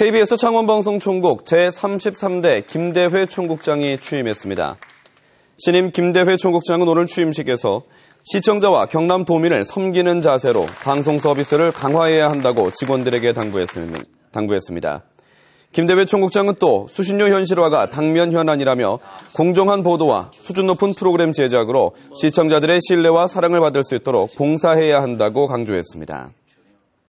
KBS 창원방송 총국 제33대 김대회 총국장이 취임했습니다. 신임 김대회 총국장은 오늘 취임식에서 시청자와 경남 도민을 섬기는 자세로 방송 서비스를 강화해야 한다고 직원들에게 당부했습니다. 김대회 총국장은 또 수신료 현실화가 당면 현안이라며 공정한 보도와 수준 높은 프로그램 제작으로 시청자들의 신뢰와 사랑을 받을 수 있도록 봉사해야 한다고 강조했습니다.